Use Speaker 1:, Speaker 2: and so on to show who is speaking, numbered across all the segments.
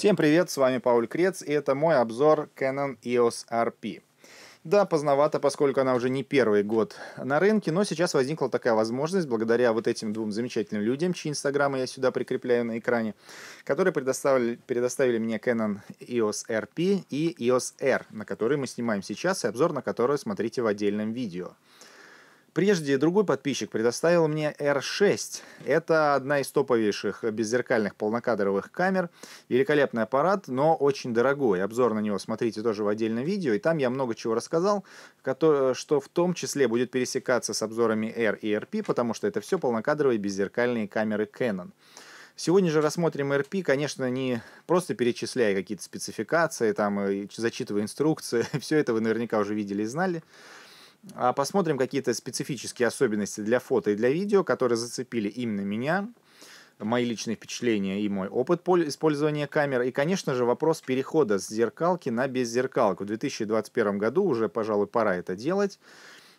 Speaker 1: Всем привет, с вами Пауль Крец, и это мой обзор Canon EOS RP. Да, поздновато, поскольку она уже не первый год на рынке, но сейчас возникла такая возможность благодаря вот этим двум замечательным людям, чьи инстаграмы я сюда прикрепляю на экране, которые предоставили, предоставили мне Canon EOS RP и EOS R, на который мы снимаем сейчас, и обзор на который смотрите в отдельном видео. Прежде другой подписчик предоставил мне R6. Это одна из топовейших беззеркальных полнокадровых камер. Великолепный аппарат, но очень дорогой. Обзор на него смотрите тоже в отдельном видео. И там я много чего рассказал, что в том числе будет пересекаться с обзорами R и RP, потому что это все полнокадровые беззеркальные камеры Canon. Сегодня же рассмотрим RP, конечно, не просто перечисляя какие-то спецификации, там, зачитывая инструкции. Все это вы наверняка уже видели и знали а Посмотрим какие-то специфические особенности для фото и для видео, которые зацепили именно меня, мои личные впечатления и мой опыт использования камер. И, конечно же, вопрос перехода с зеркалки на беззеркалку. В 2021 году уже, пожалуй, пора это делать.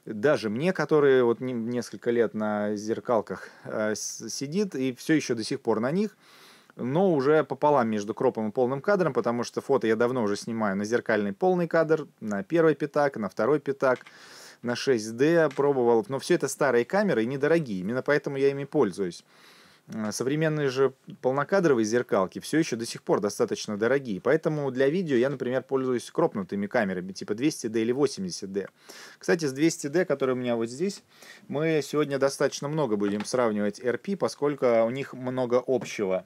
Speaker 1: Даже мне, который вот несколько лет на зеркалках э, сидит и все еще до сих пор на них, но уже пополам между кропом и полным кадром, потому что фото я давно уже снимаю на зеркальный полный кадр, на первый пятак, на второй пятак на 6D пробовал. Но все это старые камеры и недорогие. Именно поэтому я ими пользуюсь. Э, современные же полнокадровые зеркалки все еще до сих пор достаточно дорогие. Поэтому для видео я, например, пользуюсь кропнутыми камерами, типа 200D или 80D. Кстати, с 200D, который у меня вот здесь, мы сегодня достаточно много будем сравнивать RP, поскольку у них много общего.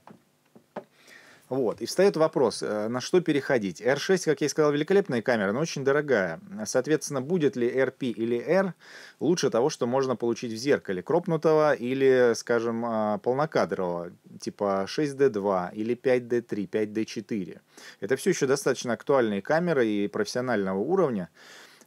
Speaker 1: Вот. И встает вопрос, э, на что переходить. R6, как я и сказал, великолепная камера, но очень дорогая. Соответственно, будет ли RP или R лучше того, что можно получить в зеркале, кропнутого или, скажем, а, полнокадрового, типа 6D2 или 5D3, 5D4. Это все еще достаточно актуальные камеры и профессионального уровня.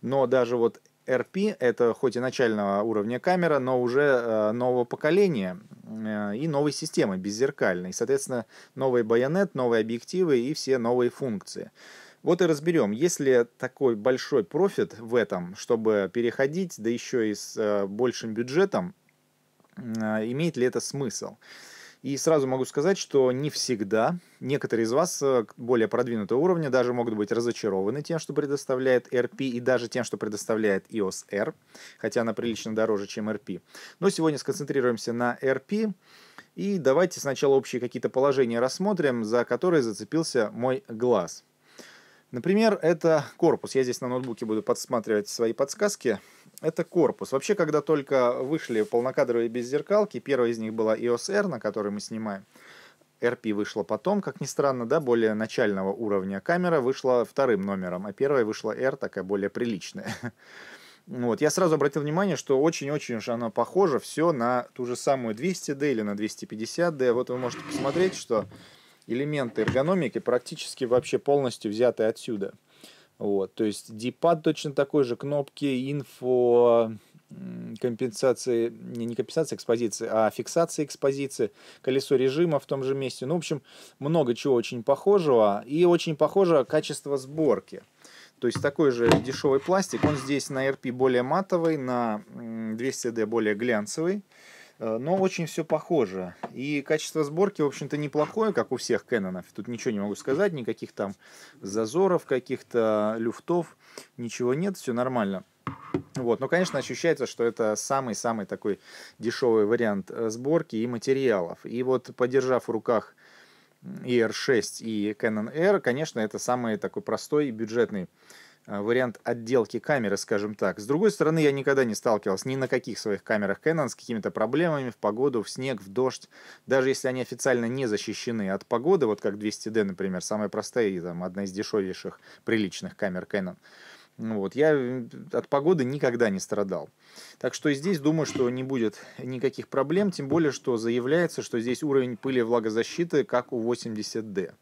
Speaker 1: Но даже вот RP это хоть и начального уровня камера, но уже э, нового поколения э, и новой системы беззеркальной. Соответственно, новый байонет, новые объективы и все новые функции. Вот и разберем, есть ли такой большой профит в этом, чтобы переходить, да еще и с э, большим бюджетом, имеет ли это смысл. И сразу могу сказать, что не всегда некоторые из вас э, более продвинутого уровня даже могут быть разочарованы тем, что предоставляет RP, и даже тем, что предоставляет iOS R, хотя она прилично дороже, чем RP. Но сегодня сконцентрируемся на RP. И давайте сначала общие какие-то положения рассмотрим, за которые зацепился мой глаз. Например, это корпус. Я здесь на ноутбуке буду подсматривать свои подсказки это корпус. Вообще, когда только вышли полнокадровые беззеркалки, первая из них была EOS R, на которой мы снимаем, RP вышла потом, как ни странно, да, более начального уровня. Камера вышла вторым номером, а первая вышла R, такая более приличная. Вот, я сразу обратил внимание, что очень-очень уж она похожа все на ту же самую 200D или на 250D. Вот вы можете посмотреть, что элементы эргономики практически вообще полностью взяты отсюда. Вот, то есть D-pad точно такой же, кнопки, инфо, компенсации, не, не компенсации экспозиции, а фиксации экспозиции, колесо режима в том же месте. Ну, в общем, много чего очень похожего. И очень похоже качество сборки. То есть такой же дешевый пластик, он здесь на RP более матовый, на 200D более глянцевый. Э, но очень все похоже. И качество сборки, в общем-то, неплохое, как у всех Кэнонов. Тут ничего не могу сказать, никаких там зазоров, каких-то люфтов, ничего нет, все нормально. Вот. Но, конечно, ощущается, что это самый-самый такой дешевый вариант э, сборки и материалов. И вот, подержав в руках и R6, и Canon R, конечно, это самый такой простой и бюджетный Э, вариант отделки камеры, скажем так. С другой стороны, я никогда не сталкивался ни на каких своих камерах Canon с какими-то проблемами в погоду, в снег, в дождь. Даже если они официально не защищены от погоды, вот как 200D, например, самая простая и там, одна из дешевейших приличных камер Canon. Ну вот, я э, от погоды никогда не страдал. Так что и здесь думаю, что не будет никаких проблем, тем более, что заявляется, что здесь уровень пыли и влагозащиты как у 80D.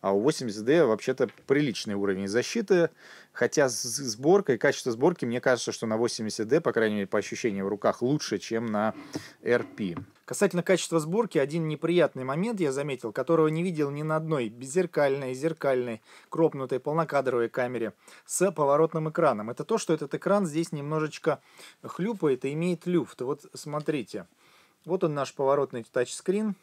Speaker 1: А у 80D вообще-то приличный уровень защиты. Хотя сборка и качество сборки, мне кажется, что на 80D, по крайней мере, по ощущениям в руках, лучше, чем на RP. Касательно качества сборки, один неприятный момент я заметил, которого не видел ни на одной беззеркальной, зеркальной, кропнутой, полнокадровой камере с поворотным экраном. Это то, что этот экран здесь немножечко хлюпает и имеет люфт. Вот смотрите, вот он наш поворотный тачскрин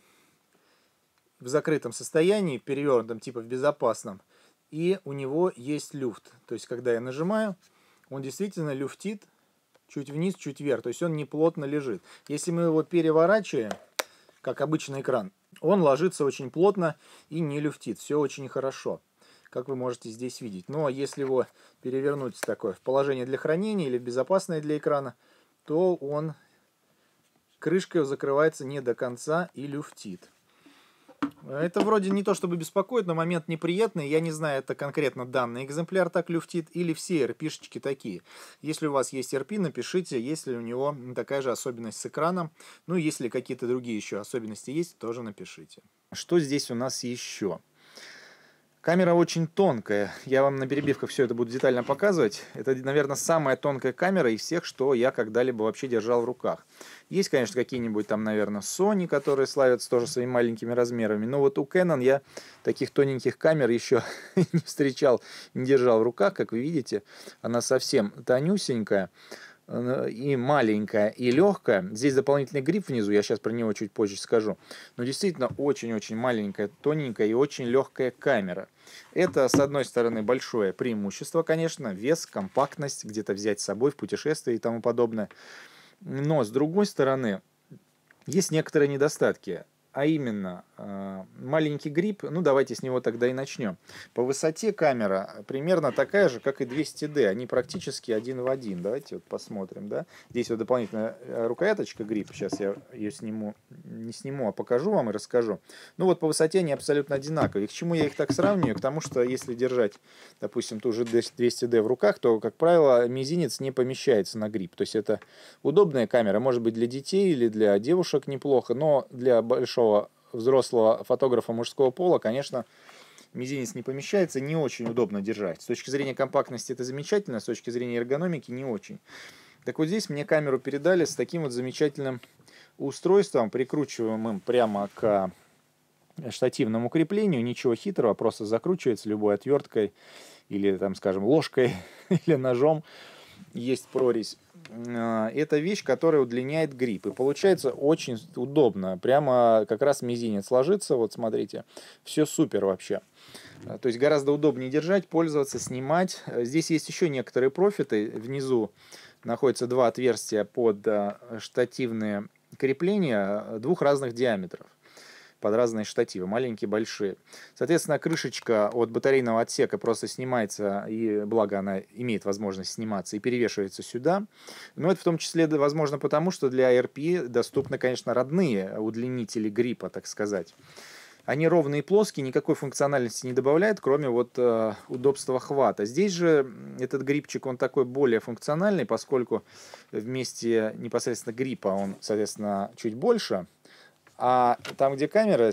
Speaker 1: в закрытом состоянии, перевернутом, типа в безопасном – и у него есть люфт. То есть, когда я нажимаю, он действительно люфтит чуть вниз, чуть вверх. То есть, он неплотно лежит. Если мы его переворачиваем, как обычный экран, он ложится очень плотно и не люфтит. Все очень хорошо, как вы можете здесь видеть. Но если его перевернуть такое в положение для хранения или в безопасное для экрана, то он крышкой закрывается не до конца и люфтит. Это вроде не то чтобы беспокоит, но момент неприятный. Я не знаю, это конкретно данный экземпляр так люфтит или все rp такие. Если у вас есть RP, напишите, есть ли у него такая же особенность с экраном. Ну, если какие-то другие еще особенности есть, тоже напишите. Что здесь у нас еще? Камера очень тонкая. Я вам на перебивках все это буду детально показывать. Это, наверное, самая тонкая камера из всех, что я когда-либо вообще держал в руках. Есть, конечно, какие-нибудь там, наверное, Sony, которые славятся тоже своими маленькими размерами. Но вот у Canon я таких тоненьких камер еще не встречал, не держал в руках. Как вы видите, она совсем тонюсенькая и маленькая, и легкая. Здесь дополнительный гриф внизу, я сейчас про него чуть позже скажу. Но действительно очень-очень маленькая, тоненькая и очень легкая камера. Это, с одной стороны, большое преимущество, конечно, вес, компактность, где-то взять с собой в путешествие и тому подобное. Но, с другой стороны, есть некоторые недостатки а именно э, маленький гриб, ну давайте с него тогда и начнем. По высоте камера примерно такая же, как и 200D, они практически один в один. Давайте вот посмотрим, да. Здесь вот дополнительная э, рукояточка гриб, сейчас я ее сниму, не сниму, а покажу вам и расскажу. Ну вот по высоте они абсолютно одинаковые. К чему я их так сравниваю? К тому, что если держать, допустим, ту же 200D в руках, то, как правило, мизинец не помещается на гриб. То есть это удобная камера, может быть для детей или для девушек неплохо, но для большого второго взрослого фотографа мужского пола, конечно, мизинец не помещается, не очень удобно держать. С точки зрения компактности это замечательно, с точки зрения эргономики не очень. Так вот здесь мне камеру передали с таким вот замечательным устройством, прикручиваемым прямо к э, штативному креплению, ничего хитрого, просто закручивается любой отверткой или там, скажем, ложкой или ножом. Есть прорезь Э, это вещь, которая удлиняет грипп. И получается очень удобно. Прямо как раз мизинец ложится, вот смотрите, все супер вообще. Э, то есть гораздо удобнее держать, пользоваться, снимать. Э, здесь есть еще некоторые профиты. Внизу находятся два отверстия под штативные крепления двух разных диаметров под разные штативы, маленькие, большие. Соответственно, крышечка от батарейного отсека просто снимается, и благо она имеет возможность сниматься, и перевешивается сюда. Но это в том числе возможно потому, что для RP доступны, конечно, родные удлинители гриппа, так сказать. Они ровные и плоские, никакой функциональности не добавляют, кроме вот э, удобства хвата. Здесь же этот грипчик, он такой более функциональный, поскольку вместе непосредственно гриппа он, соответственно, чуть больше – а там, где камера,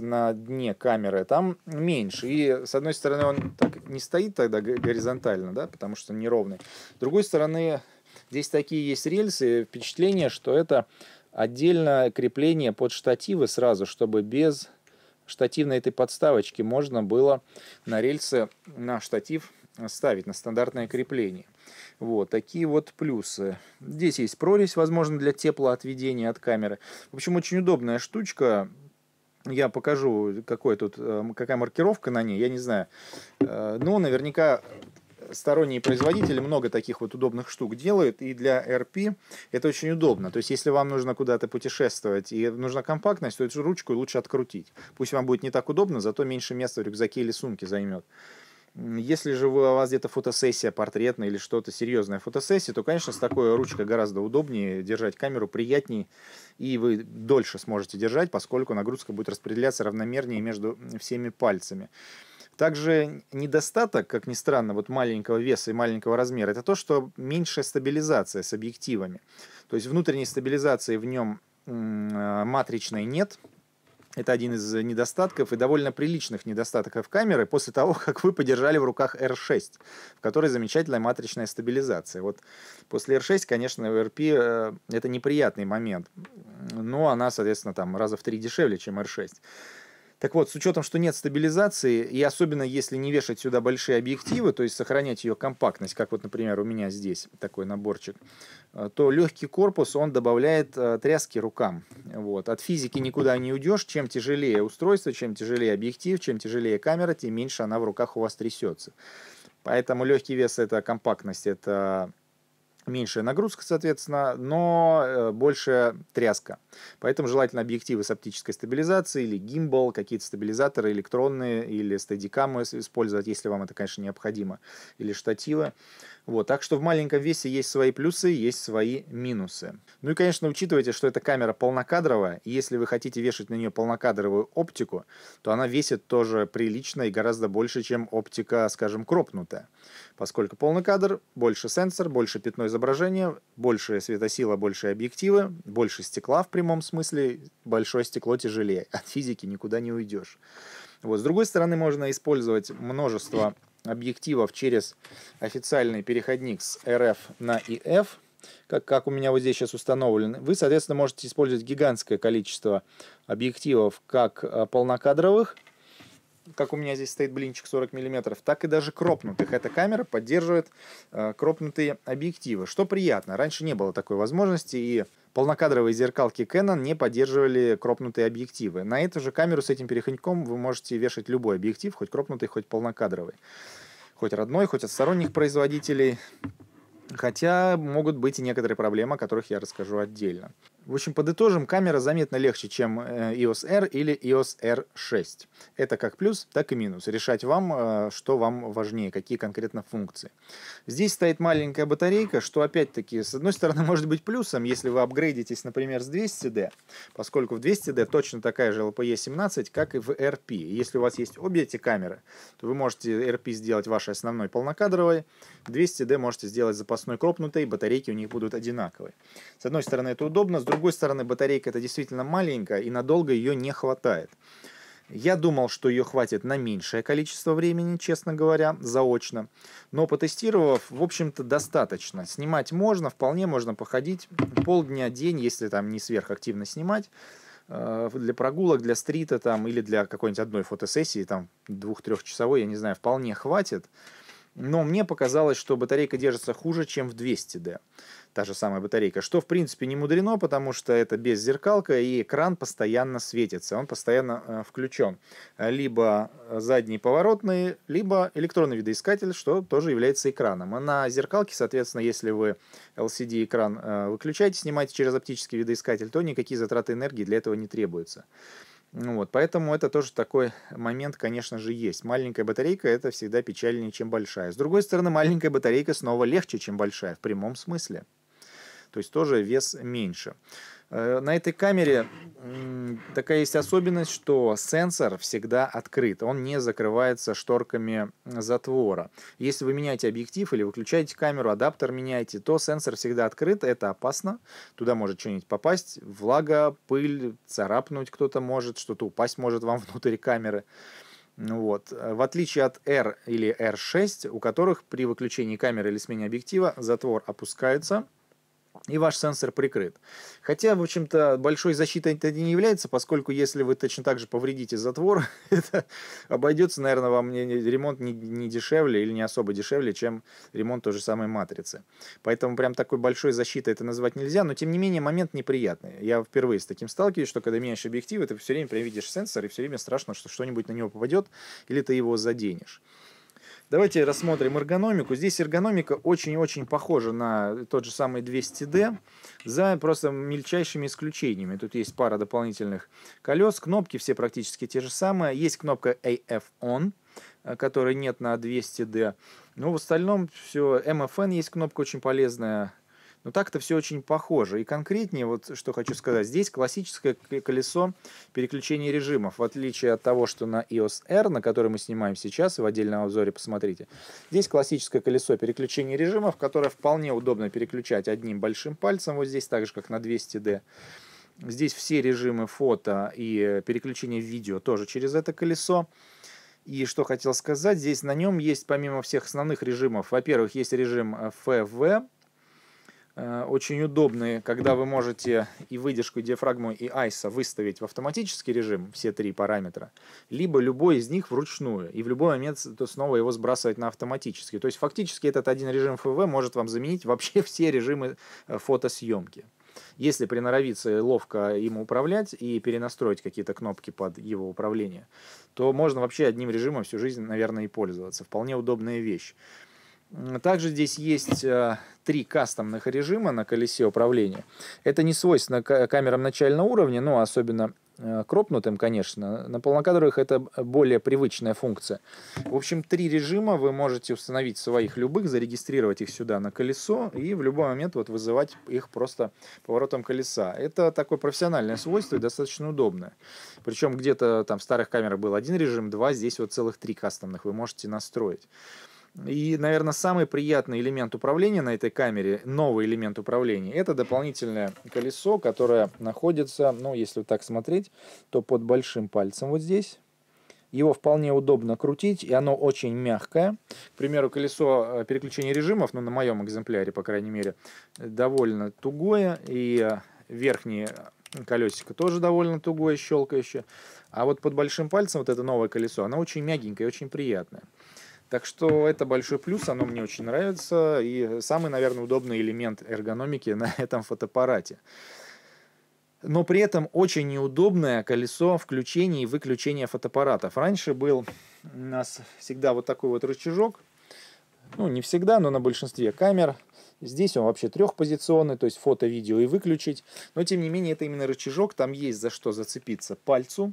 Speaker 1: на дне камеры, там меньше. И, с одной стороны, он так не стоит тогда горизонтально, да, потому что неровный. С другой стороны, здесь такие есть рельсы, впечатление, что это отдельное крепление под штативы сразу, чтобы без штативной этой подставочки можно было на рельсы, на штатив ставить, на стандартное крепление – вот, такие вот плюсы. Здесь есть прорезь, возможно, для теплоотведения от камеры. В общем, очень удобная штучка. Я покажу, какой тут, эм, какая маркировка на ней, я не знаю. Э, но наверняка сторонние производители много таких вот удобных штук делают, и для RP это очень удобно. То есть, если вам нужно куда-то путешествовать и нужна компактность, то эту ручку лучше открутить. Пусть вам будет не так удобно, зато меньше места в рюкзаке или сумке займет. Если же вы, у вас где-то фотосессия портретная или что-то серьезная фотосессия, то, конечно, с такой ручкой гораздо удобнее держать камеру, приятнее, и вы дольше сможете держать, поскольку нагрузка будет распределяться равномернее между всеми пальцами. Также недостаток, как ни странно, вот маленького веса и маленького размера, это то, что меньшая стабилизация с объективами. То есть внутренней стабилизации в нем э, матричной нет, это один из недостатков и довольно приличных недостатков камеры после того, как вы подержали в руках R6, в которой замечательная матричная стабилизация. Вот после R6, конечно, в RP э, это неприятный момент, но она, соответственно, там раза в три дешевле, чем R6. Так вот, с учетом, что нет стабилизации, и особенно если не вешать сюда большие объективы, то есть сохранять ее компактность, как вот, например, у меня здесь такой наборчик, э, то легкий корпус, он добавляет э, тряски рукам. Вот. От физики никуда не уйдешь. Чем тяжелее устройство, чем тяжелее объектив, чем тяжелее камера, тем меньше она в руках у вас трясется. Поэтому легкий вес – это компактность, это меньшая нагрузка, соответственно, но э, больше тряска. Поэтому желательно объективы с оптической стабилизацией или гимбал, какие-то стабилизаторы электронные или стадикамы использовать, если вам это, конечно, необходимо, или штативы. Вот, так что в маленьком весе есть свои плюсы, есть свои минусы. Ну и, конечно, учитывайте, что эта камера полнокадровая, и если вы хотите вешать на нее полнокадровую оптику, то она весит тоже прилично и гораздо больше, чем оптика, скажем, кропнутая. Поскольку полный кадр, больше сенсор, больше пятно изображения, больше светосила, больше объективы, больше стекла в прямом смысле, большое стекло тяжелее. От физики никуда не уйдешь. Вот. С другой стороны, можно использовать множество объективов через официальный переходник с RF на EF, как, как у меня вот здесь сейчас установлен, вы, соответственно, можете использовать гигантское количество объективов как э, полнокадровых, как у меня здесь стоит блинчик 40 мм, так и даже кропнутых. Эта камера поддерживает э, кропнутые объективы, что приятно. Раньше не было такой возможности, и полнокадровые зеркалки Canon не поддерживали кропнутые объективы. На эту же камеру с этим переходником вы можете вешать любой объектив, хоть кропнутый, хоть полнокадровый. Хоть родной, хоть от сторонних производителей. Хотя могут быть и некоторые проблемы, о которых я расскажу отдельно. В общем, подытожим, камера заметно легче, чем э, iOS R или iOS R6. Это как плюс, так и минус. Решать вам, э, что вам важнее, какие конкретно функции. Здесь стоит маленькая батарейка, что опять-таки, с одной стороны, может быть плюсом, если вы апгрейдитесь, например, с 200D, поскольку в 200D точно такая же LPE-17, как и в RP. Если у вас есть обе эти камеры, то вы можете RP сделать вашей основной полнокадровой, 200D можете сделать запасной кропнутой, батарейки у них будут одинаковые. С одной стороны, это удобно, с другой стороны, батарейка это действительно маленькая, и надолго ее не хватает. Я думал, что ее хватит на меньшее количество времени, честно говоря, заочно. Но потестировав, в общем-то, достаточно. Снимать можно, вполне можно походить полдня, день, если там не сверхактивно снимать э, для прогулок, для стрита там или для какой-нибудь одной фотосессии, там двух-трехчасовой, я не знаю, вполне хватит. Но мне показалось, что батарейка держится хуже, чем в 200D та же самая батарейка, что в принципе не мудрено, потому что это без зеркалка и экран постоянно светится, он постоянно э, включен. Либо э, задний поворотный, либо электронный видоискатель, что тоже является экраном. А на зеркалке, соответственно, если вы LCD-экран э, выключаете, снимаете через оптический видоискатель, то никакие затраты энергии для этого не требуются. Ну вот, поэтому это тоже такой момент, конечно же, есть. Маленькая батарейка это всегда печальнее, чем большая. С другой стороны, маленькая батарейка снова легче, чем большая в прямом смысле то есть тоже вес меньше. Э, на этой камере такая есть особенность, что сенсор всегда открыт, он не закрывается шторками затвора. Если вы меняете объектив или выключаете камеру, адаптер меняете, то сенсор всегда открыт, это опасно, туда может что-нибудь попасть, влага, пыль, царапнуть кто-то может, что-то упасть может вам внутрь камеры. Ну вот. Э, в отличие от R или R6, у которых при выключении камеры или смене объектива затвор опускается – и ваш сенсор прикрыт. Хотя, в общем-то, большой защитой это не является, поскольку если вы точно так же повредите затвор, это обойдется, наверное, вам не, не, ремонт не, не дешевле или не особо дешевле, чем ремонт той же самой матрицы. Поэтому прям такой большой защитой это назвать нельзя, но тем не менее момент неприятный. Я впервые с таким сталкиваюсь, что когда меняешь объективы, ты все время прям видишь сенсор, и все время страшно, что что-нибудь на него попадет, или ты его заденешь. Давайте рассмотрим эргономику. Здесь эргономика очень-очень похожа на тот же самый 200D, за просто мельчайшими исключениями. Тут есть пара дополнительных колес, кнопки все практически те же самые. Есть кнопка AF ON, э, которой нет на 200D. Но в остальном все. MFN есть кнопка очень полезная, но ну, так-то все очень похоже. И конкретнее, вот что хочу сказать, здесь классическое колесо переключения режимов, в отличие от того, что на iOS R, на который мы снимаем сейчас, и в отдельном обзоре посмотрите, здесь классическое колесо переключения режимов, которое вполне удобно переключать одним большим пальцем, вот здесь так же, как на 200D. Здесь все режимы фото и э, переключение видео тоже через это колесо. И что хотел сказать, здесь на нем есть помимо всех основных режимов, во-первых, есть режим FV, э, Э, очень удобные, когда вы можете и выдержку, и диафрагму, и айса выставить в автоматический режим, все три параметра, либо любой из них вручную, и в любой момент то снова его сбрасывать на автоматический. То есть фактически этот один режим ФВ может вам заменить вообще все режимы э, фотосъемки. Если приноровиться ловко им управлять и перенастроить какие-то кнопки под его управление, то можно вообще одним режимом всю жизнь, наверное, и пользоваться. Вполне удобная вещь. Также здесь есть э, три кастомных режима на колесе управления. Это не свойственно камерам начального уровня, но особенно э, кропнутым, конечно, на полнокадровых это более привычная функция. В общем, три режима вы можете установить своих любых, зарегистрировать их сюда на колесо и в любой момент вот вызывать их просто поворотом колеса. Это такое профессиональное свойство и достаточно удобное. Причем где-то там в старых камерах был один режим, два, здесь вот целых три кастомных вы можете настроить. И, наверное, самый приятный элемент управления на этой камере, новый элемент управления, это дополнительное колесо, которое находится, ну, если так смотреть, то под большим пальцем вот здесь. Его вполне удобно крутить, и оно очень мягкое. К примеру, колесо э, переключения режимов, ну, на моем экземпляре, по крайней мере, довольно тугое, и э, верхнее колесико тоже довольно тугое, щелкающее. А вот под большим пальцем вот это новое колесо, оно очень мягенькое, очень приятное. Так что это большой плюс, оно мне очень нравится. И самый, наверное, удобный элемент эргономики на этом фотоаппарате. Но при этом очень неудобное колесо включения и выключения фотоаппаратов. Раньше был у нас всегда вот такой вот рычажок. Ну, не всегда, но на большинстве камер. Здесь он вообще трехпозиционный, то есть фото, видео и выключить. Но, тем не менее, это именно рычажок. Там есть за что зацепиться пальцу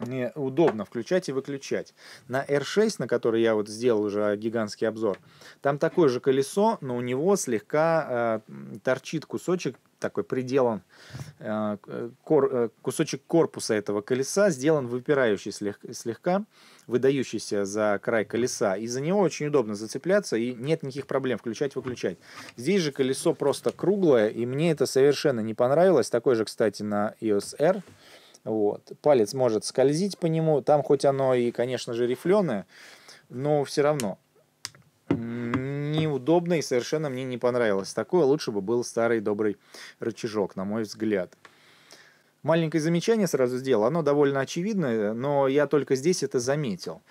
Speaker 1: неудобно включать и выключать. На R6, на который я вот сделал уже гигантский обзор, там такое же колесо, но у него слегка э, торчит кусочек, такой приделан, э, кор, э, кусочек корпуса этого колеса сделан выпирающий слег, слегка, выдающийся за край колеса. И за него очень удобно зацепляться, и нет никаких проблем включать-выключать. Здесь же колесо просто круглое, и мне это совершенно не понравилось. Такое же, кстати, на EOS R. Вот. Палец может скользить по нему. Там хоть оно и, конечно же, рифленое, но все равно неудобно и совершенно мне не понравилось. Такое лучше бы был старый добрый рычажок, на мой взгляд. Маленькое замечание сразу сделал. Оно довольно очевидное, но я только здесь это заметил.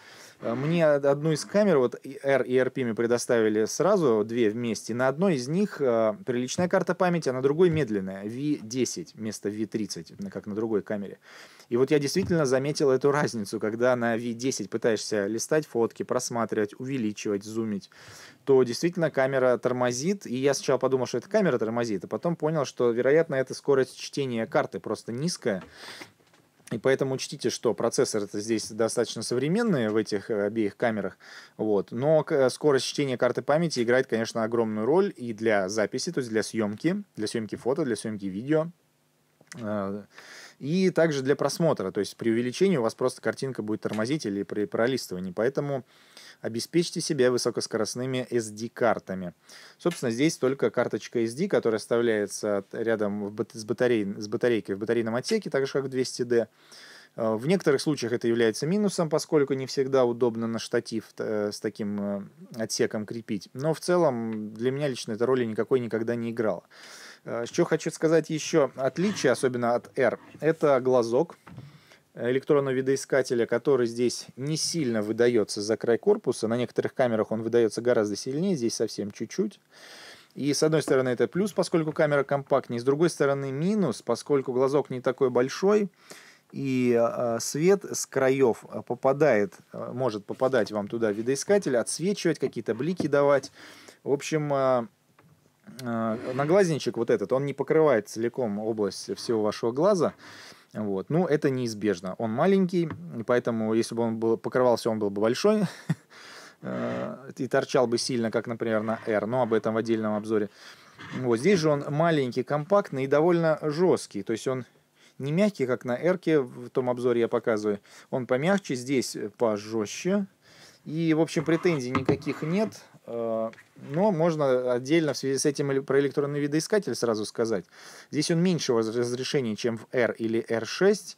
Speaker 1: Э, мне одну из камер, вот R и RP мне предоставили сразу, две вместе. На одной из них э, приличная карта памяти, а на другой медленная, V10 вместо V30, как на другой камере. И вот я действительно заметил эту разницу, когда на V10 пытаешься листать фотки, просматривать, увеличивать, зумить, то действительно камера тормозит. И я сначала подумал, что это камера тормозит, а потом понял, что, вероятно, это скорость чтения карты просто низкая. И поэтому учтите, что процессоры это здесь достаточно современные в этих э, обеих камерах. Вот. Но э, скорость чтения карты памяти играет, конечно, огромную роль и для записи, то есть для съемки, для съемки фото, для съемки видео. Э, и также для просмотра. То есть при увеличении у вас просто картинка будет тормозить или при пролистывании. Поэтому обеспечьте себя высокоскоростными SD-картами. Собственно, здесь только карточка SD, которая вставляется рядом с, батарей, с батарейкой в батарейном отсеке, так же как 200D. Э, в некоторых случаях это является минусом, поскольку не всегда удобно на штатив э, с таким э, отсеком крепить. Но в целом для меня лично эта роли никакой никогда не играла. Что хочу сказать еще, отличие, особенно от R, это глазок электронного видоискателя, который здесь не сильно выдается за край корпуса. На некоторых камерах он выдается гораздо сильнее, здесь совсем чуть-чуть. И с одной стороны это плюс, поскольку камера компактнее, с другой стороны минус, поскольку глазок не такой большой, и а, а, свет с краев а, попадает, может попадать вам туда видоискатель, отсвечивать, какие-то блики давать. В общем, наглазничек вот этот, он не покрывает целиком область всего вашего глаза, вот. Ну, это неизбежно. Он маленький, поэтому если бы он был, покрывался, он был бы большой э, и торчал бы сильно, как, например, на R, но об этом в отдельном обзоре. Вот здесь же он маленький, компактный и довольно жесткий. То есть он не мягкий, как на R в том обзоре я показываю. Он помягче, здесь пожестче. И, в общем, претензий никаких нет. Э, но можно отдельно в связи с этим про электронный видоискатель сразу сказать. Здесь он меньшего разрешения, чем в R или R6.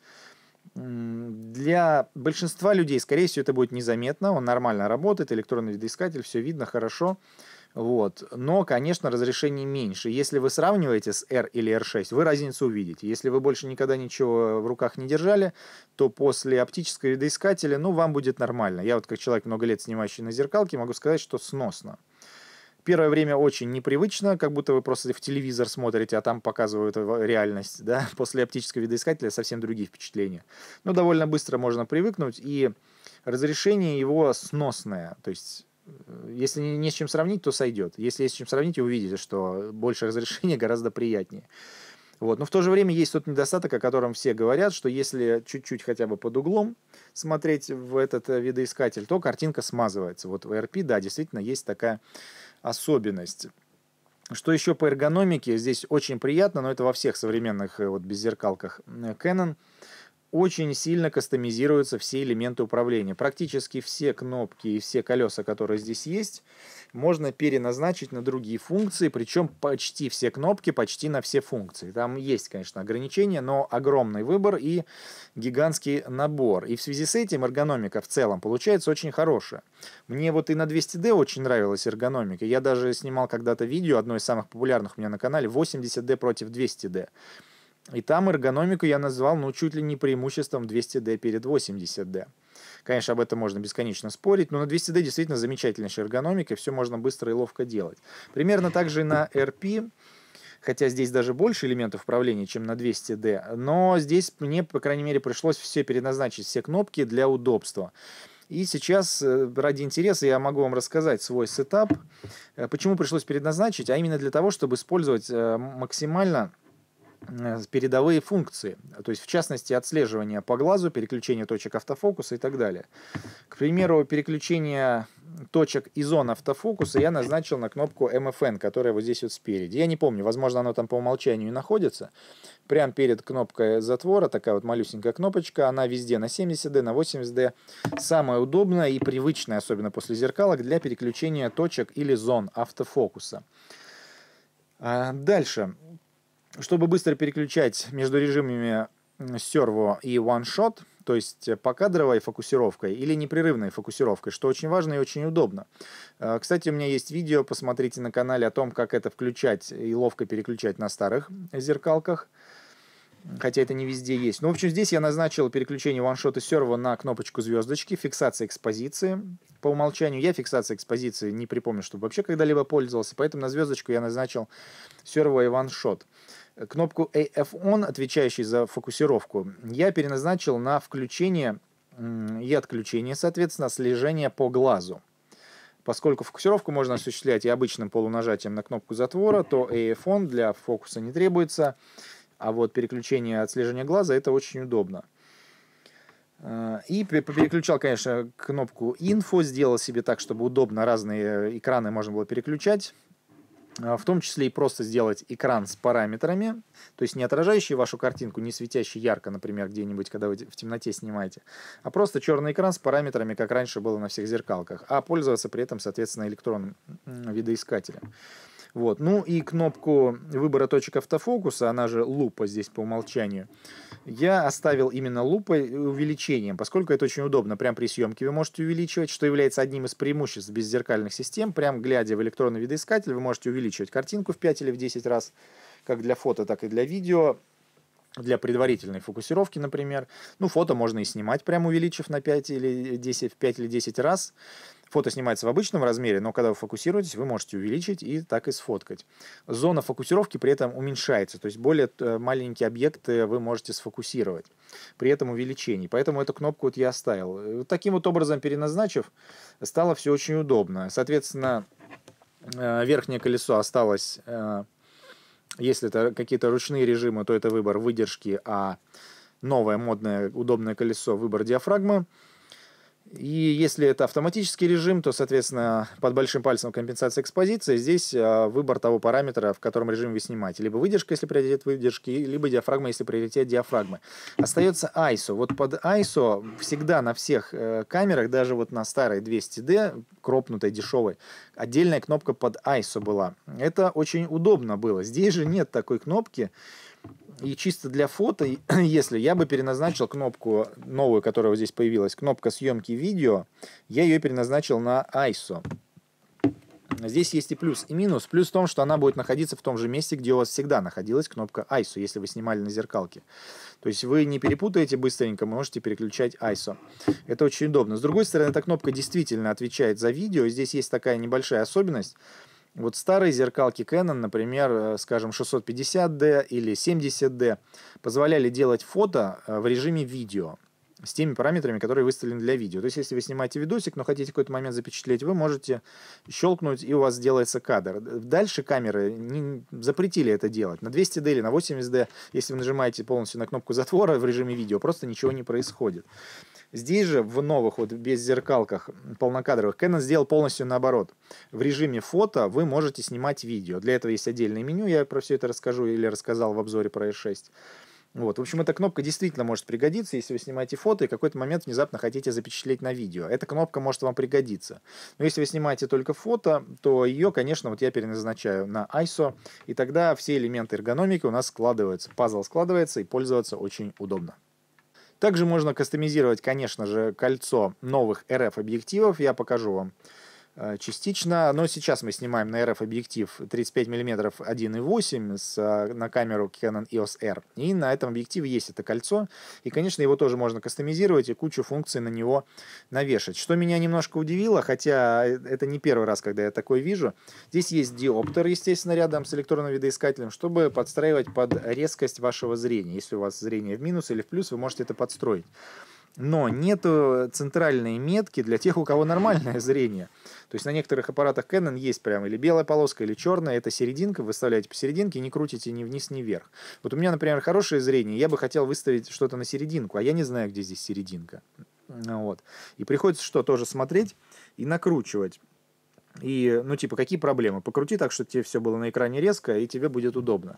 Speaker 1: Для большинства людей, скорее всего, это будет незаметно. Он нормально работает, электронный видоискатель, все видно хорошо. Хорошо вот. Но, конечно, разрешение меньше. Если вы сравниваете с R или R6, вы разницу увидите. Если вы больше никогда ничего в руках не держали, то после оптического видоискателя, ну, вам будет нормально. Я вот как человек много лет снимающий на зеркалке, могу сказать, что сносно. Первое время очень непривычно, как будто вы просто в телевизор смотрите, а там показывают э, реальность, да. После оптического видоискателя совсем другие впечатления. Но довольно быстро можно привыкнуть, и разрешение его сносное, то есть если не с чем сравнить, то сойдет. Если есть с чем сравнить, увидите, что больше разрешения гораздо приятнее. Вот. Но в то же время есть тот недостаток, о котором все говорят, что если чуть-чуть хотя бы под углом смотреть в этот э, видоискатель, то картинка смазывается. Вот в ERP, да, действительно есть такая особенность. Что еще по эргономике? Здесь очень приятно, но это во всех современных э, вот, беззеркалках Canon – очень сильно кастомизируются все элементы управления. Практически все кнопки и все колеса, которые здесь есть, можно переназначить на другие функции, причем почти все кнопки, почти на все функции. Там есть, конечно, ограничения, но огромный выбор и гигантский набор. И в связи с этим эргономика в целом получается очень хорошая. Мне вот и на 200D очень нравилась эргономика. Я даже снимал когда-то видео, одно из самых популярных у меня на канале, 80D против 200D. И там эргономику я назвал, ну, чуть ли не преимуществом 200D перед 80D. Конечно, об этом можно бесконечно спорить, но на 200D действительно замечательная эргономика, все можно быстро и ловко делать. Примерно так же и на RP, хотя здесь даже больше элементов управления, чем на 200D, но здесь мне, по крайней мере, пришлось все переназначить, все кнопки для удобства. И сейчас э, ради интереса я могу вам рассказать свой сетап, э, почему пришлось переназначить, а именно для того, чтобы использовать э, максимально Э, передовые функции, то есть в частности отслеживание по глазу, переключение точек автофокуса и так далее. К примеру, переключение точек и зон автофокуса я назначил на кнопку MFN, которая вот здесь вот спереди. Я не помню, возможно, она там по умолчанию находится. Прямо перед кнопкой затвора такая вот малюсенькая кнопочка, она везде на 70D, на 80D. Самая удобная и привычная, особенно после зеркалок, для переключения точек или зон автофокуса. А, дальше чтобы быстро переключать между режимами серво и OneShot, то есть э, покадровой фокусировкой или непрерывной фокусировкой, что очень важно и очень удобно. Э, кстати, у меня есть видео, посмотрите на канале о том, как это включать и ловко переключать на старых зеркалках, хотя это не везде есть. Ну, в общем, здесь я назначил переключение OneShot и серво на кнопочку звездочки, фиксация экспозиции. По умолчанию я фиксация экспозиции не припомню, чтобы вообще когда-либо пользовался, поэтому на звездочку я назначил серво и OneShot. Кнопку AF-ON, отвечающую за фокусировку, я переназначил на включение и отключение, соответственно, слежение по глазу. Поскольку фокусировку можно осуществлять и обычным полунажатием на кнопку затвора, то AF-ON для фокуса не требуется, а вот переключение от слежения глаза это очень удобно. Э, и переключал, конечно, кнопку Info, сделал себе так, чтобы удобно разные э, экраны можно было переключать. А, в том числе и просто сделать экран с параметрами, то есть не отражающий вашу картинку, не светящий ярко, например, где-нибудь, когда вы в темноте снимаете, а просто черный экран с параметрами, как раньше было на всех зеркалках, а пользоваться при этом, соответственно, электронным видоискателем. Вот. Ну и кнопку выбора точек автофокуса, она же лупа здесь по умолчанию, я оставил именно лупой э, увеличением, поскольку это очень удобно. Прям при съемке вы можете увеличивать, что является одним из преимуществ беззеркальных систем. Прям глядя в электронный видоискатель, вы можете увеличивать картинку в 5 или в 10 раз, как для фото, так и для видео для предварительной фокусировки, например. Ну, фото можно и снимать, прям увеличив на 5 или 10, в 5 или 10 раз. Фото снимается в обычном размере, но когда вы фокусируетесь, вы можете увеличить и так и сфоткать. Зона фокусировки при этом уменьшается, то есть более э, маленькие объекты вы можете сфокусировать при этом увеличении. Поэтому эту кнопку вот я оставил. Э, вот таким вот образом переназначив, стало все очень удобно. Соответственно, э, верхнее колесо осталось, если это какие-то ручные режимы, то это выбор выдержки, а новое модное удобное колесо выбор диафрагмы. И если это автоматический режим, то, соответственно, под большим пальцем компенсация экспозиции. Здесь а, выбор того параметра, в котором режим вы снимаете. Либо выдержка, если приоритет выдержки, либо диафрагма, если приоритет диафрагмы. Остается ISO. Вот под ISO всегда на всех э, камерах, даже вот на старой 200D, кропнутой, дешевой, отдельная кнопка под ISO была. Это очень удобно было. Здесь же нет такой кнопки. И чисто для фото, если я бы переназначил кнопку новую, которая вот здесь появилась, кнопка съемки видео, я ее переназначил на ISO. Здесь есть и плюс, и минус. Плюс в том, что она будет находиться в том же месте, где у вас всегда находилась кнопка ISO, если вы снимали на зеркалке. То есть вы не перепутаете быстренько, можете переключать ISO. Это очень удобно. С другой стороны, эта кнопка действительно отвечает за видео. Здесь есть такая небольшая особенность вот старые зеркалки Canon, например, э, скажем, 650D или 70D, позволяли делать фото э, в режиме видео с теми параметрами, которые выставлены для видео. То есть, если вы снимаете видосик, но хотите какой-то момент запечатлеть, вы можете щелкнуть, и у вас сделается кадр. Дальше камеры не, запретили это делать. На 200D или на 80D, если вы нажимаете полностью на кнопку затвора в режиме видео, просто ничего не происходит. Здесь же в новых, вот без зеркалках полнокадровых, Canon сделал полностью наоборот. В режиме фото вы можете снимать видео. Для этого есть отдельное меню, я про все это расскажу или рассказал в обзоре про S6. Вот. В общем, эта кнопка действительно может пригодиться, если вы снимаете фото и какой-то момент внезапно хотите запечатлеть на видео. Эта кнопка может вам пригодиться. Но если вы снимаете только фото, то ее, конечно, вот я переназначаю на ISO, и тогда все элементы эргономики у нас складываются. Пазл складывается, и пользоваться очень удобно. Также можно кастомизировать, конечно же, кольцо новых RF-объективов. Я покажу вам. Э, частично. Но сейчас мы снимаем на RF объектив 35 мм 1.8 с, э, на камеру Canon EOS R. И на этом объективе есть это кольцо. И, конечно, его тоже можно кастомизировать и кучу функций на него навешать. Что меня немножко удивило, хотя э, это не первый раз, когда я такое вижу. Здесь есть диоптер, естественно, рядом с электронным видоискателем, чтобы подстраивать под резкость вашего зрения. Если у вас зрение в минус или в плюс, вы можете это подстроить но нет центральной метки для тех, у кого нормальное зрение. То есть на некоторых аппаратах Canon есть прям или белая полоска, или черная, это серединка, выставляете посерединке, не крутите ни вниз, ни вверх. Вот у меня, например, хорошее зрение, я бы хотел выставить что-то на серединку, а я не знаю, где здесь серединка. Ну вот. И приходится что, тоже смотреть и накручивать. И, ну, типа, какие проблемы? Покрути так, чтобы тебе все было на экране резко, и тебе будет удобно.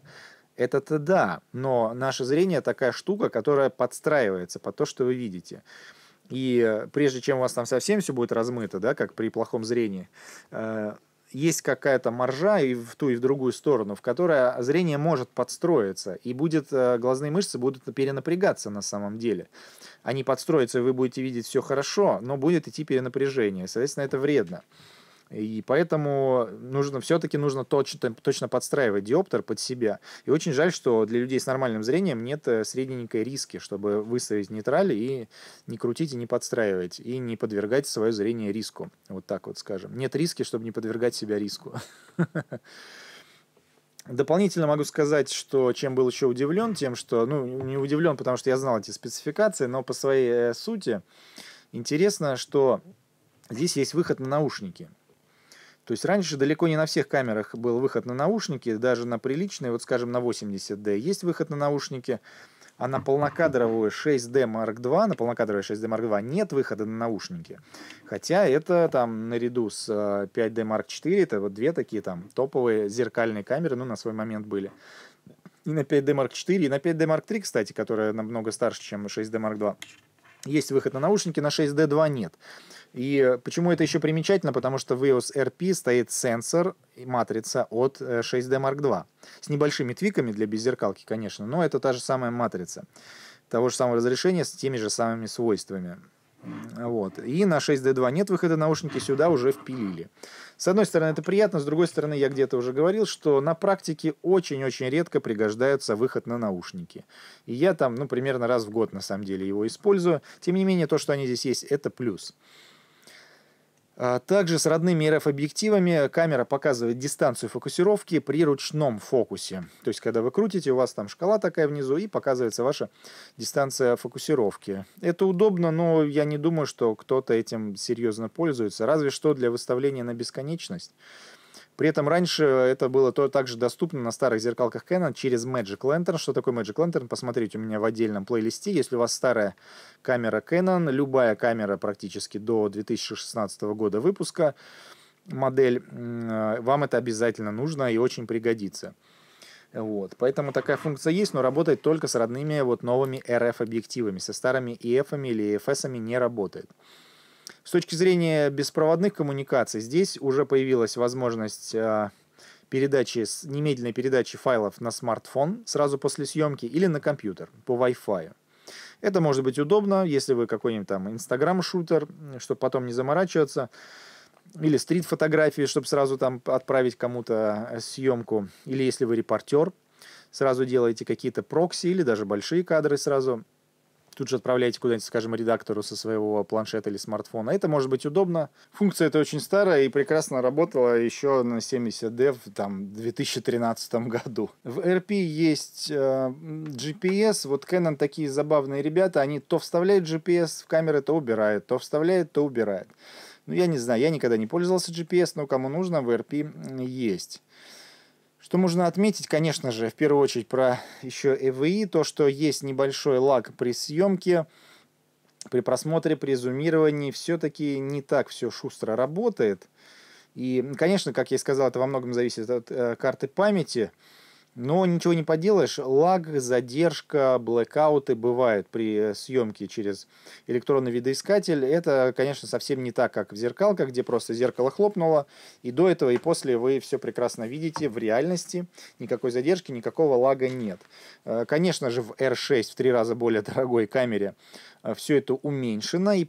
Speaker 1: Это-то да, но наше зрение такая штука, которая подстраивается под то, что вы видите. И э, прежде чем у вас там совсем все будет размыто, да, как при плохом зрении, э, есть какая-то маржа и в ту, и в другую сторону, в которой зрение может подстроиться, и будет, э, глазные мышцы будут перенапрягаться на самом деле. Они подстроятся, и вы будете видеть все хорошо, но будет идти перенапряжение. Соответственно, это вредно. И поэтому нужно, все-таки нужно точно, точно подстраивать диоптер под себя. И очень жаль, что для людей с нормальным зрением нет э, средненькой риски, чтобы выставить нейтраль и не крутить и не подстраивать, и не подвергать свое зрение риску. Вот так вот скажем. Нет риски, чтобы не подвергать себя риску. Дополнительно могу сказать, что чем был еще удивлен, тем, что, ну, не удивлен, потому что я знал эти спецификации, но по своей э, сути интересно, что здесь есть выход на наушники. То есть раньше далеко не на всех камерах был выход на наушники, даже на приличные, вот скажем, на 80D есть выход на наушники, а на полнокадровую 6D Mark II, на полнокадровую 6D Mark II нет выхода на наушники. Хотя это там наряду с 5D Mark IV, это вот две такие там топовые зеркальные камеры, ну, на свой момент были. И на 5D Mark IV, и на 5D Mark III, кстати, которая намного старше, чем 6D Mark II. Есть выход на наушники, на 6D2 нет. И почему это еще примечательно? Потому что в EOS RP стоит сенсор и матрица от 6D Mark II. С небольшими твиками для беззеркалки, конечно, но это та же самая матрица. Того же самого разрешения с теми же самыми свойствами. Вот. И на 6D2 нет выхода, наушники сюда уже впилили. С одной стороны, это приятно, с другой стороны, я где-то уже говорил, что на практике очень-очень редко пригождается выход на наушники. И я там, ну, примерно раз в год, на самом деле, его использую. Тем не менее, то, что они здесь есть, это плюс. А также с родными RF-объективами камера показывает дистанцию фокусировки при ручном фокусе. То есть, когда вы крутите, у вас там шкала такая внизу, и показывается ваша дистанция фокусировки. Это удобно, но я не думаю, что кто-то этим серьезно пользуется, разве что для выставления на бесконечность. При этом раньше это было то, также доступно на старых зеркалках Canon через Magic Lantern. Что такое Magic Lantern? Посмотрите у меня в отдельном плейлисте. Если у вас старая камера Canon, любая камера практически до 2016 года выпуска, модель, вам это обязательно нужно и очень пригодится. Вот. Поэтому такая функция есть, но работает только с родными вот новыми RF-объективами. Со старыми EF или EFS не работает. С точки зрения беспроводных коммуникаций, здесь уже появилась возможность э, передачи, немедленной передачи файлов на смартфон сразу после съемки или на компьютер по Wi-Fi. Это может быть удобно, если вы какой-нибудь там Инстаграм-шутер, чтобы потом не заморачиваться, или стрит-фотографии, чтобы сразу там отправить кому-то э, съемку, или если вы репортер, сразу делаете какие-то прокси или даже большие кадры сразу – тут же отправляете куда-нибудь, скажем, редактору со своего планшета или смартфона. Это может быть удобно. Функция эта очень старая и прекрасно работала еще на 70D в там, 2013 году. В RP есть э, GPS. Вот Canon такие забавные ребята. Они то вставляют GPS в камеры, то убирают. То вставляют, то убирают. Ну, я не знаю, я никогда не пользовался GPS, но кому нужно, в RP есть. Что можно отметить, конечно же, в первую очередь про еще ЭВИ, то, что есть небольшой лаг при съемке, при просмотре, при зумировании, все-таки не так все шустро работает. И, конечно, как я и сказал, это во многом зависит от э, карты памяти. Но ничего не поделаешь, лаг, задержка, блэкауты бывают при э, съемке через электронный видоискатель. Это, конечно, совсем не так, как в зеркалках, где просто зеркало хлопнуло, и до этого, и после вы все прекрасно видите в реальности. Никакой задержки, никакого лага нет. Э, конечно же, в R6 в три раза более дорогой камере Э, все это уменьшено и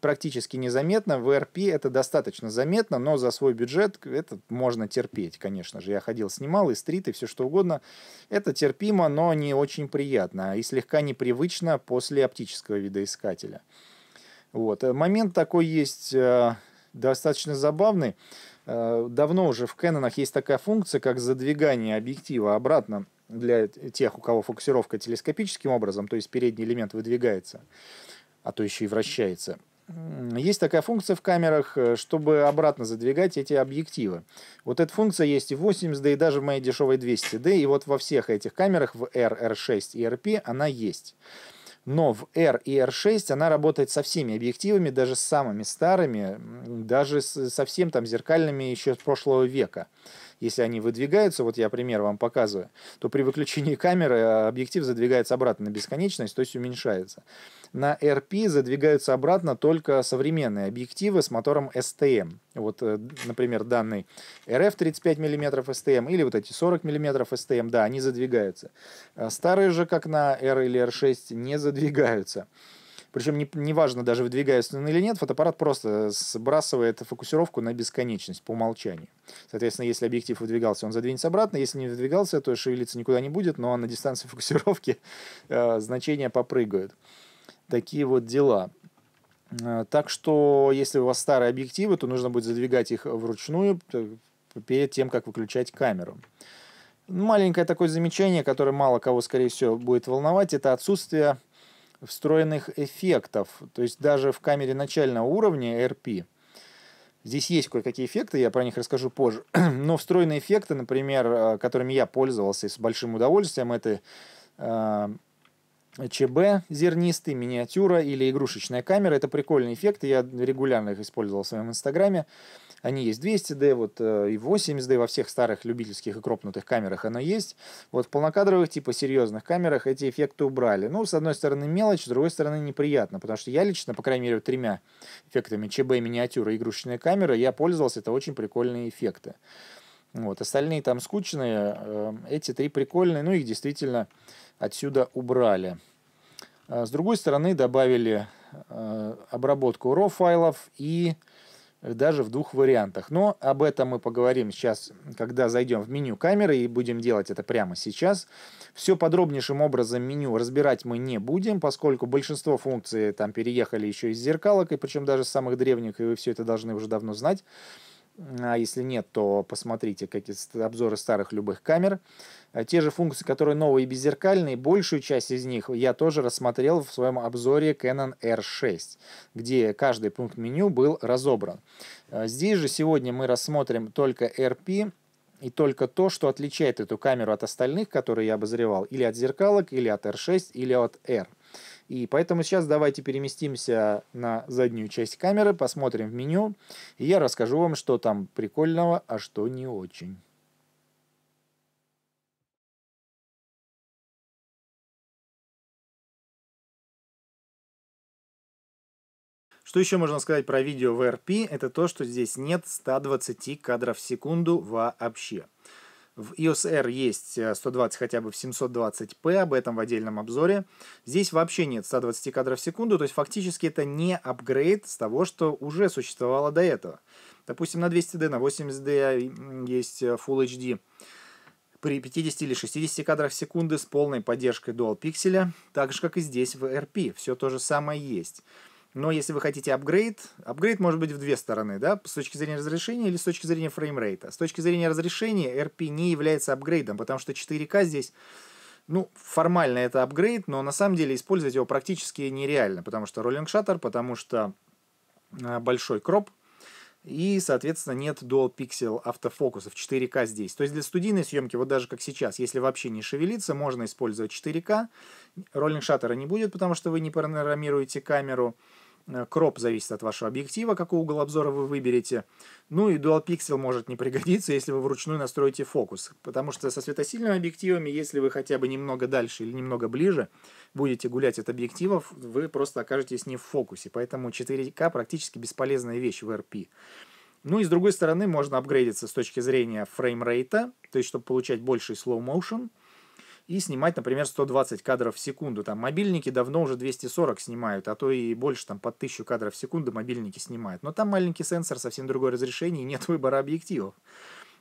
Speaker 1: практически незаметно. В РП это достаточно заметно, но за свой бюджет это можно терпеть, конечно же. Я ходил, снимал и стрит, и все что угодно. Это терпимо, но не очень приятно и слегка непривычно после оптического видоискателя. Вот. Э, момент такой есть э, достаточно забавный. Давно уже в Кэнонах есть такая функция, как задвигание объектива обратно для тех, у кого фокусировка телескопическим образом, то есть передний элемент выдвигается, а то еще и вращается. Есть такая функция в камерах, э, чтобы обратно задвигать эти объективы. Вот эта функция есть и в 80D, и даже в моей дешевой 200D, и вот во всех этих камерах, в R, R6 и RP, она есть. Но в R и R6 она работает со всеми объективами, даже с самыми старыми, даже с, совсем там зеркальными еще с прошлого века если они выдвигаются, вот я пример вам показываю, то при выключении камеры а, объектив задвигается обратно на бесконечность, то есть уменьшается. На RP задвигаются обратно только современные объективы с мотором STM. Вот, э, например, данный RF 35 мм STM или вот эти 40 мм STM, да, они задвигаются. Э, старые же, как на R или R6, не задвигаются. Причем неважно, не, не даже выдвигается он или нет, фотоаппарат просто сбрасывает фокусировку на бесконечность по умолчанию. Соответственно, если объектив выдвигался, он задвинется обратно. Если не выдвигался, то шевелиться никуда не будет, но на дистанции фокусировки э, значения попрыгают. Такие вот дела. Э, так что, если у вас старые объективы, то нужно будет задвигать их вручную э, перед тем, как выключать камеру. Маленькое такое замечание, которое мало кого, скорее всего, будет волновать, это отсутствие встроенных эффектов. То есть даже в камере начального уровня RP Здесь есть кое-какие эффекты, я про них расскажу позже. Но встроенные эффекты, например, э, которыми я пользовался с большим удовольствием, это э, ЧБ зернистый, миниатюра или игрушечная камера. Это прикольные эффекты, я регулярно их использовал в своем инстаграме. Они есть 200D, вот э, и 80D во всех старых любительских и кропнутых камерах оно есть. Вот в полнокадровых, типа серьезных камерах эти эффекты убрали. Ну, с одной стороны мелочь, с другой стороны неприятно, потому что я лично, по крайней мере, тремя эффектами ЧБ, миниатюра, игрушечная камера, я пользовался, это очень прикольные эффекты. Вот, остальные там скучные, э, эти три прикольные, ну их действительно отсюда убрали. Э, с другой стороны добавили обработку RAW файлов и даже в двух вариантах. Но об этом мы поговорим сейчас, когда зайдем в меню камеры и будем делать это прямо сейчас. Все подробнейшим образом меню разбирать мы не будем, поскольку большинство функций там переехали еще из зеркалок, и причем даже самых древних, и вы все это должны уже давно знать. А если нет, то посмотрите какие обзоры старых любых камер. Э, те же функции, которые новые и беззеркальные, большую часть из них я тоже рассмотрел в своем обзоре Canon R6, где каждый пункт меню был разобран. Э, здесь же сегодня мы рассмотрим только RP, и только то, что отличает эту камеру от остальных, которые я обозревал, или от зеркалок, или от R6, или от R. И поэтому сейчас давайте переместимся на заднюю часть камеры, посмотрим в меню, и я расскажу вам, что там прикольного, а что не очень. Что еще можно сказать про видео в RP? Это то, что здесь нет 120 кадров в секунду вообще. В iOS R есть 120 э, хотя бы в 720p, об этом в отдельном обзоре. Здесь вообще нет 120 кадров в секунду, то есть фактически это не апгрейд с того, что уже существовало до этого. Допустим, на 200D, на 80D а, есть э, Full HD при 50 или 60 кадрах в секунду с полной поддержкой Dual пикселя, так же как и здесь в RP, все то же самое есть. Но если вы хотите апгрейд, апгрейд может быть в две стороны, да, с точки зрения разрешения или с точки зрения фреймрейта. С точки зрения разрешения RP не является апгрейдом, потому что 4К здесь, ну, формально это апгрейд, но на самом деле использовать его практически нереально, потому что роллинг шаттер, потому что а, большой кроп, и, соответственно, нет Dual Pixel автофокуса в 4К здесь. То есть для студийной съемки, вот даже как сейчас, если вообще не шевелиться, можно использовать 4К. Роллинг шаттера не будет, потому что вы не панорамируете камеру. Э, кроп зависит от вашего объектива, какой угол обзора вы выберете. Ну и Dual Pixel может не пригодиться, если вы вручную настроите фокус. Потому что со светосильными объективами, если вы хотя бы немного дальше или немного ближе будете гулять от объективов, вы просто окажетесь не в фокусе. Поэтому 4К практически бесполезная вещь в RP. Ну и с другой стороны, можно апгрейдиться с точки зрения фреймрейта, то есть чтобы получать больший slow motion – и снимать, например, 120 кадров в секунду. Там мобильники давно уже 240 снимают, а то и больше, там, по 1000 кадров в секунду мобильники снимают. Но там маленький сенсор, совсем другое разрешение, и нет выбора объективов.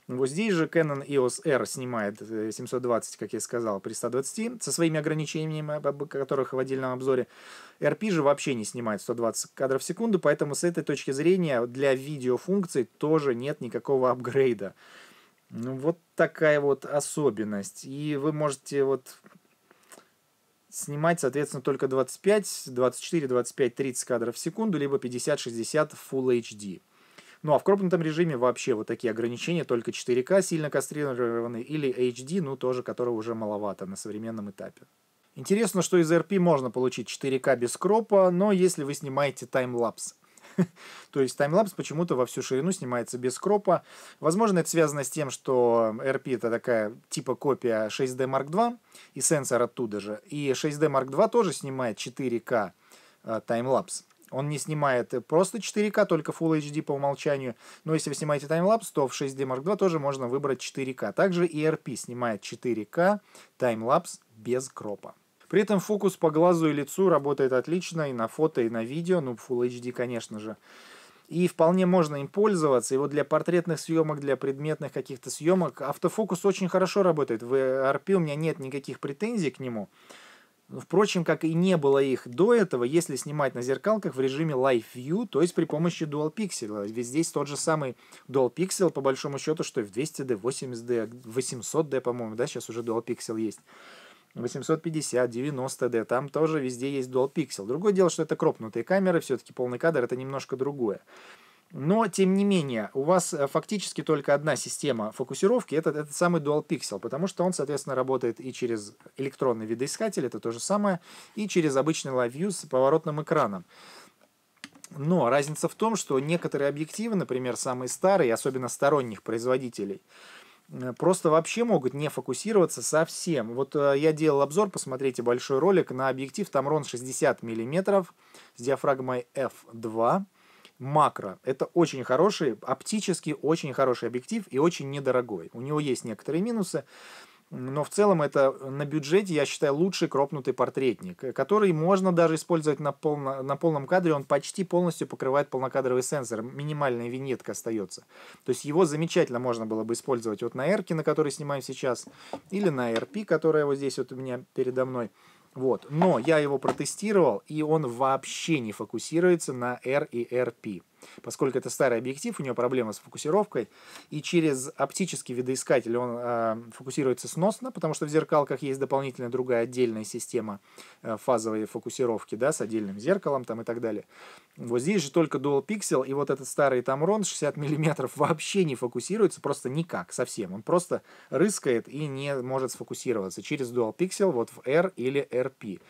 Speaker 1: Вот здесь же Canon EOS R снимает 720, э, как я сказал, при 120, со своими ограничениями, об которых в отдельном обзоре. RP же вообще не снимает 120 кадров в секунду, поэтому с этой точки зрения для видеофункций тоже нет никакого апгрейда. Ну, вот такая вот особенность. И вы можете вот снимать, соответственно, только 25, 24, 25, 30 кадров в секунду, либо 50-60 Full HD. Ну а в крупном режиме вообще вот такие ограничения, только 4К сильно кастрированный или HD, ну тоже которого уже маловато на современном этапе. Интересно, что из RP можно получить 4К без кропа, но если вы снимаете таймлапс То есть таймлапс почему-то во всю ширину снимается без кропа. Возможно, это связано с тем, что RP это такая типа копия 6D Mark II и сенсор оттуда же. И 6D Mark II тоже снимает 4К э, таймлапс. Он не снимает просто 4К, только Full HD по умолчанию. Но если вы снимаете таймлапс, то в 6D Mark II тоже можно выбрать 4К. Также и RP снимает 4К таймлапс без кропа. При этом фокус по глазу и лицу работает отлично и на фото, и на видео, ну, Full HD, конечно же. И вполне можно им пользоваться. И вот для портретных съемок, для предметных каких-то съемок автофокус очень хорошо работает. В RP у меня нет никаких претензий к нему. Впрочем, как и не было их до этого, если снимать на зеркалках в режиме Live View, то есть при помощи Dual Pixel. Ведь здесь тот же самый Dual Pixel, по большому счету, что и в 200D, 80D, 800D, по-моему, да, сейчас уже Dual Pixel есть. 850, 90D, там тоже везде есть Dual Pixel. Другое дело, что это кропнутые камеры, все-таки полный кадр это немножко другое. Но, тем не менее, у вас э, фактически только одна система фокусировки, это этот самый Dual Pixel, потому что он, соответственно, работает и через электронный видоискатель, это то же самое, и через обычный Live View с поворотным экраном. Но разница в том, что некоторые объективы, например, самые старые, особенно сторонних производителей, Э, просто вообще могут не фокусироваться совсем. Вот э, я делал обзор, посмотрите большой ролик на объектив Tamron 60 мм с диафрагмой f2 макро. Это очень хороший, оптически очень хороший объектив и очень недорогой. У него есть некоторые минусы. Но в целом это на бюджете, я считаю, лучший кропнутый портретник, который можно даже использовать на, полно, на полном кадре. Он почти полностью покрывает полнокадровый сенсор. Минимальная винетка остается. То есть его замечательно можно было бы использовать вот на R, на которой снимаем сейчас, или на RP, которая вот здесь вот у меня передо мной. Вот. Но я его протестировал, и он вообще не фокусируется на R и RP. Поскольку это старый объектив, у него проблема с фокусировкой, и через оптический видоискатель он э, фокусируется сносно, потому что в зеркалках есть дополнительная другая отдельная система э, фазовой фокусировки, да, с отдельным зеркалом там и так далее. Вот здесь же только Dual Pixel, и вот этот старый Tamron 60 мм вообще не фокусируется, просто никак совсем. Он просто рыскает и не может сфокусироваться через Dual Pixel вот в R или RP.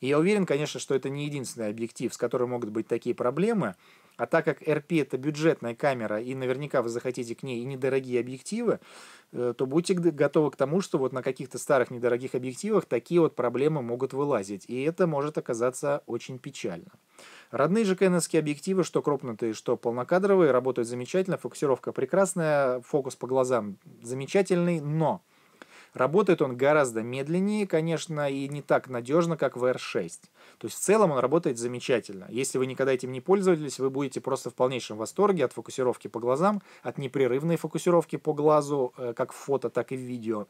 Speaker 1: И я уверен, конечно, что это не единственный объектив, с которым могут быть такие проблемы. А так как RP это бюджетная камера, и наверняка вы захотите к ней и недорогие объективы, э, то будьте готовы к тому, что вот на каких-то старых недорогих объективах такие вот проблемы могут вылазить. И это может оказаться очень печально. Родные же кэнонские объективы, что кропнутые, что полнокадровые, работают замечательно, фокусировка прекрасная, фокус по глазам замечательный, но Работает он гораздо медленнее, конечно, и не так надежно, как в R6. То есть в целом он работает замечательно. Если вы никогда этим не пользовались, вы будете просто в полнейшем восторге от фокусировки по глазам, от непрерывной фокусировки по глазу, э, как в фото, так и в видео.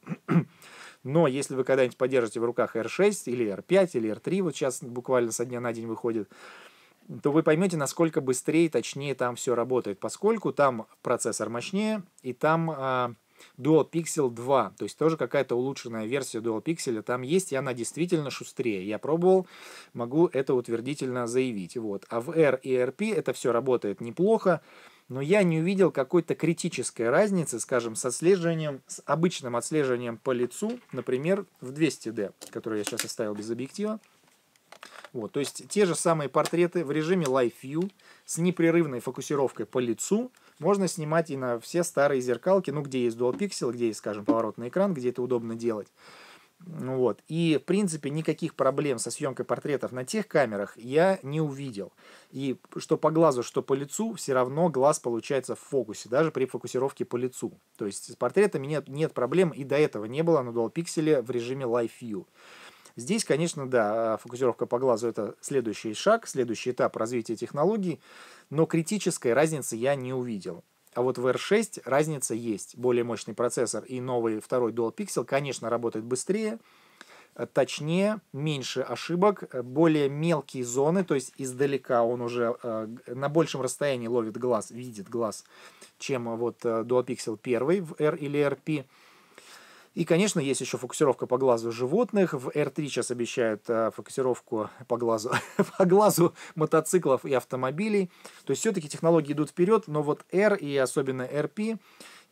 Speaker 1: Но если вы когда-нибудь подержите в руках R6 или R5 или R3, вот сейчас буквально со дня на день выходит, то вы поймете, насколько быстрее и точнее там все работает, поскольку там процессор мощнее, и там а, Dual Pixel 2, то есть тоже какая-то улучшенная версия Dual Pixel там есть, и она действительно шустрее. Я пробовал, могу это утвердительно заявить. Вот. А в R и RP это все работает неплохо, но я не увидел какой-то критической разницы, скажем, с отслеживанием, с обычным отслеживанием по лицу, например, в 200D, который я сейчас оставил без объектива. Вот, то есть те же самые портреты в режиме Live View с непрерывной фокусировкой по лицу – можно снимать и на все старые зеркалки, ну, где есть Dual Pixel, где есть, скажем, поворотный экран, где это удобно делать. Ну Вот. И, в принципе, никаких проблем со съемкой портретов на тех камерах я не увидел. И что по глазу, что по лицу, все равно глаз получается в фокусе, даже при фокусировке по лицу. То есть с портретами нет, нет проблем, и до этого не было на Dual Pixel в режиме Live View. Здесь, конечно, да, а, фокусировка по глазу – это следующий шаг, следующий этап развития технологий, но критической разницы я не увидел. А вот в R6 разница есть. Более мощный процессор и новый второй Dual Pixel, конечно, работает быстрее, э, точнее, меньше ошибок, э, более мелкие зоны, то есть издалека он уже э, на большем расстоянии ловит глаз, видит глаз, чем вот Dual Pixel 1 в R или RP – и, конечно, есть еще фокусировка по глазу животных. В R3 сейчас обещают э, фокусировку по глазу, по глазу мотоциклов и автомобилей. То есть все-таки технологии идут вперед, но вот R и особенно RP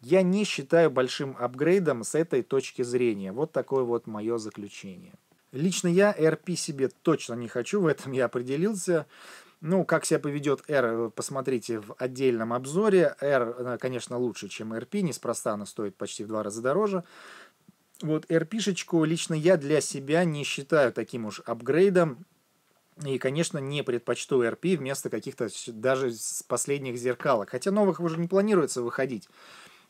Speaker 1: я не считаю большим апгрейдом с этой точки зрения. Вот такое вот мое заключение. Лично я RP себе точно не хочу, в этом я определился. Ну, как себя поведет R, э, посмотрите в отдельном обзоре. R, э, конечно, лучше, чем RP, неспроста она стоит почти в два раза дороже. Вот RP-шечку лично я для себя не считаю таким уж апгрейдом. И, конечно, не предпочту RP вместо каких-то даже последних зеркалок. Хотя новых уже не планируется выходить.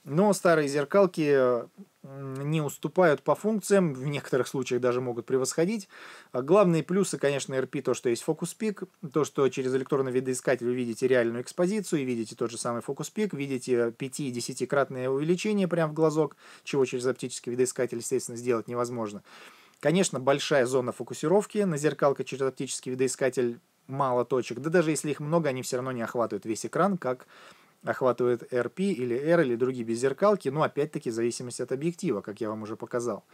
Speaker 1: Но старые зеркалки э, не уступают по функциям, в некоторых случаях даже могут превосходить. А Главные плюсы, конечно, RP, то, что есть фокус-пик, то, что через электронный видоискатель вы видите реальную экспозицию, и видите тот же самый фокус-пик, видите 5 и 10-кратное увеличение прямо в глазок, чего через оптический видоискатель, естественно, сделать невозможно. Конечно, большая зона фокусировки на зеркалка через оптический видоискатель мало точек, да даже если их много, они все равно не охватывают весь экран, как охватывает RP или R или другие беззеркалки, но ну, опять-таки в зависимости от объектива, как я вам уже показал.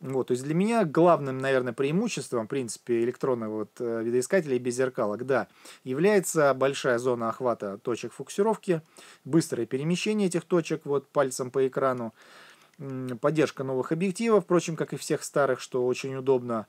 Speaker 1: Вот, то есть для меня главным, наверное, преимуществом, в принципе, электронного вот, э, видоискателя и беззеркалок, да, является большая зона охвата точек фокусировки, быстрое перемещение этих точек вот пальцем по экрану, поддержка новых объективов, впрочем, как и всех старых, что очень удобно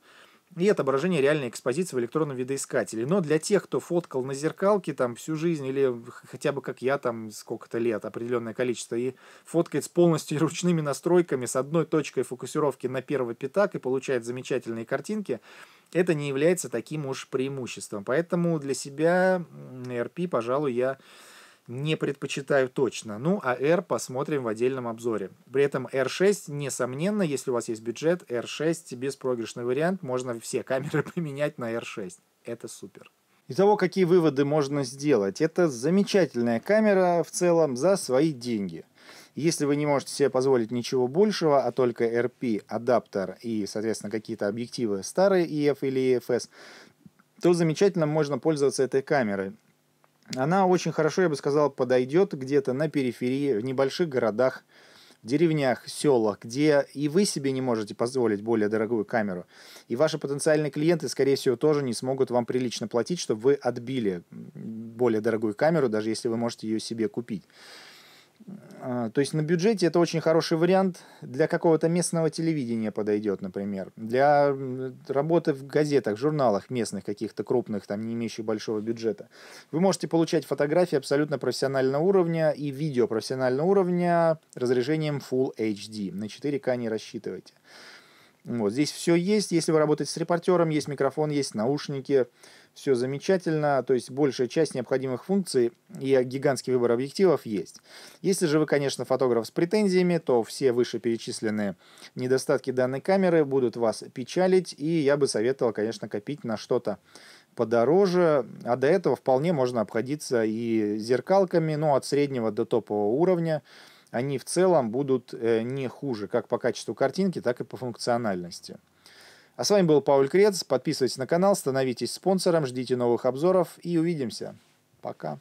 Speaker 1: и отображение реальной экспозиции в электронном видоискателе. Но для тех, кто фоткал на зеркалке там всю жизнь или хотя бы как я там сколько-то лет, определенное количество, и фоткает с полностью ручными настройками, с одной точкой фокусировки на первый пятак и получает замечательные картинки, это не является таким уж преимуществом. Поэтому для себя RP, пожалуй, я не предпочитаю точно. Ну, а R посмотрим в отдельном обзоре. При этом R6, несомненно, если у вас есть бюджет, R6 беспроигрышный вариант, можно все камеры поменять на R6. Это супер. Итого, какие выводы можно сделать? Это замечательная камера в целом за свои деньги. Если вы не можете себе позволить ничего большего, а только RP, адаптер и, соответственно, какие-то объективы старые EF или EFS, то замечательно можно пользоваться этой камерой она очень хорошо, я бы сказал, подойдет где-то на периферии, в небольших городах, в деревнях, селах, где и вы себе не можете позволить более дорогую камеру, и ваши потенциальные клиенты, скорее всего, тоже не смогут вам прилично платить, чтобы вы отбили более дорогую камеру, даже если вы можете ее себе купить. А, то есть на бюджете это очень хороший вариант для какого-то местного телевидения подойдет, например, для работы в газетах, журналах местных каких-то крупных, там не имеющих большого бюджета. Вы можете получать фотографии абсолютно профессионального уровня и видео профессионального уровня разрешением Full HD. На 4К не рассчитывайте. Вот здесь все есть, если вы работаете с репортером, есть микрофон, есть наушники, все замечательно, то есть большая часть необходимых функций и гигантский выбор объективов есть. Если же вы, конечно, фотограф с претензиями, то все вышеперечисленные недостатки данной камеры будут вас печалить, и я бы советовал, конечно, копить на что-то подороже, а до этого вполне можно обходиться и зеркалками, ну, от среднего до топового уровня. Они в целом будут э, не хуже как по качеству картинки, так и по функциональности. А с вами был Пауль Крец. Подписывайтесь на канал, становитесь спонсором, ждите новых обзоров и увидимся. Пока.